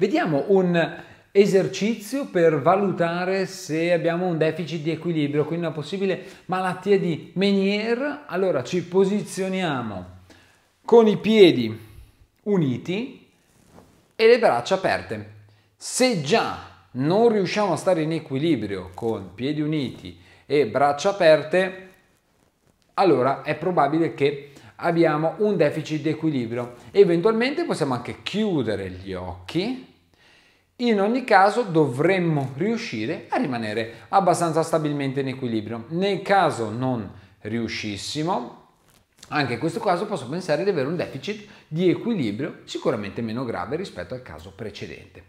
Vediamo un esercizio per valutare se abbiamo un deficit di equilibrio, quindi una possibile malattia di Menier. Allora ci posizioniamo con i piedi uniti e le braccia aperte. Se già non riusciamo a stare in equilibrio con piedi uniti e braccia aperte, allora è probabile che abbiamo un deficit di equilibrio. Eventualmente possiamo anche chiudere gli occhi. In ogni caso dovremmo riuscire a rimanere abbastanza stabilmente in equilibrio. Nel caso non riuscissimo, anche in questo caso posso pensare di avere un deficit di equilibrio sicuramente meno grave rispetto al caso precedente.